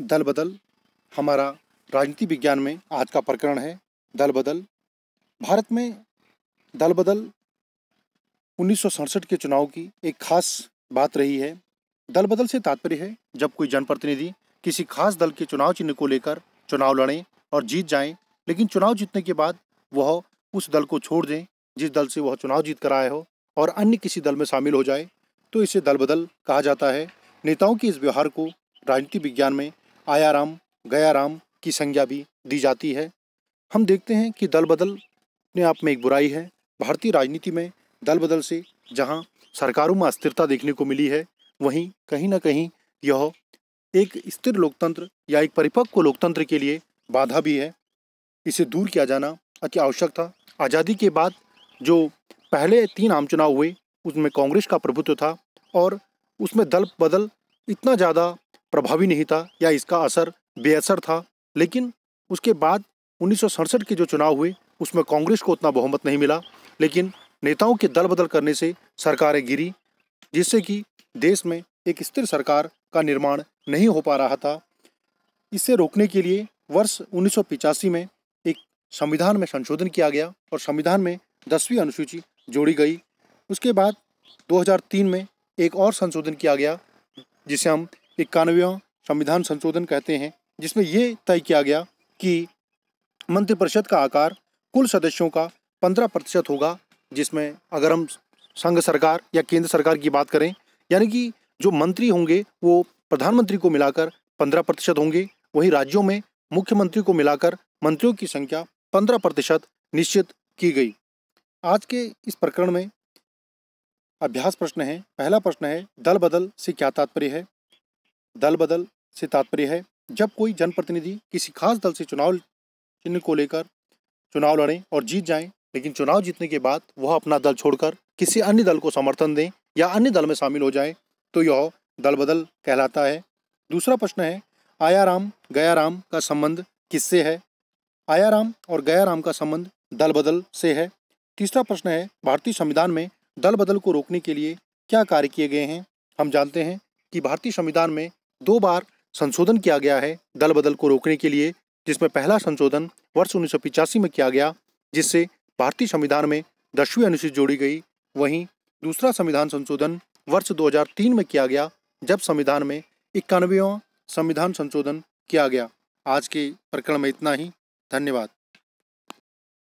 दल बदल हमारा राजनीति विज्ञान में आज का प्रकरण है दल बदल भारत में दल बदल उन्नीस के चुनाव की एक खास बात रही है दल बदल से तात्पर्य है जब कोई जनप्रतिनिधि किसी खास दल के चुनाव चिन्ह को लेकर चुनाव लड़ें और जीत जाएं लेकिन चुनाव जीतने के बाद वह उस दल को छोड़ दें जिस दल से वह चुनाव जीत कर आए हो और अन्य किसी दल में शामिल हो जाए तो इसे दल बदल कहा जाता है नेताओं के इस व्यवहार को राजनीति विज्ञान में आया राम गया राम की संज्ञा भी दी जाती है हम देखते हैं कि दल बदल अपने आप में एक बुराई है भारतीय राजनीति में दल बदल से जहां सरकारों में अस्थिरता देखने को मिली है वहीं कहीं ना कहीं यह एक स्थिर लोकतंत्र या एक परिपक्व लोकतंत्र के लिए बाधा भी है इसे दूर किया जाना अति आवश्यक था आज़ादी के बाद जो पहले तीन आम चुनाव हुए उसमें कांग्रेस का प्रभुत्व था और उसमें दल बदल इतना ज़्यादा प्रभावी नहीं था या इसका असर बेअसर था लेकिन उसके बाद उन्नीस के जो चुनाव हुए उसमें कांग्रेस को उतना बहुमत नहीं मिला लेकिन नेताओं के दल बदल करने से सरकारें गिरी जिससे कि देश में एक स्थिर सरकार का निर्माण नहीं हो पा रहा था इसे रोकने के लिए वर्ष उन्नीस में एक संविधान में संशोधन किया गया और संविधान में दसवीं अनुसूची जोड़ी गई उसके बाद 2003 में एक और संशोधन किया गया जिसे हम इक्यानवे संविधान संशोधन कहते हैं जिसमें ये तय किया गया कि मंत्रिपरिषद का आकार कुल सदस्यों का पंद्रह प्रतिशत होगा जिसमें अगर हम संघ सरकार या केंद्र सरकार की बात करें यानी कि जो मंत्री होंगे वो प्रधानमंत्री को मिलाकर पंद्रह प्रतिशत होंगे वहीं राज्यों में मुख्यमंत्री को मिलाकर मंत्रियों की संख्या पंद्रह प्रतिशत निश्चित की गई आज के इस प्रकरण में अभ्यास प्रश्न है पहला प्रश्न है दल बदल से क्या तात्पर्य है दल बदल से तात्पर्य है जब कोई जनप्रतिनिधि किसी खास दल से चुनाव चिन्ह को लेकर चुनाव लड़ें और जीत जाए लेकिन चुनाव जीतने के बाद वह अपना दल छोड़कर किसी अन्य दल को समर्थन दें या अन्य दल में शामिल हो जाए तो यह दल बदल कहलाता है दूसरा प्रश्न है आया राम गया राम का संबंध किससे है आया राम और गया राम का संबंध दल बदल से है तीसरा प्रश्न है भारतीय संविधान में दल बदल को रोकने के लिए क्या कार्य किए गए हैं हम जानते हैं कि भारतीय संविधान में दो बार संशोधन किया गया है दल बदल को रोकने के लिए जिसमें पहला संशोधन वर्ष उन्नीस में किया गया जिससे भारतीय संविधान में दसवीं अनुसूची जोड़ी गई वहीं दूसरा संविधान संशोधन वर्ष 2003 में किया गया जब संविधान में इक्यानवेवा संविधान संशोधन किया गया आज के प्रकरण में इतना ही धन्यवाद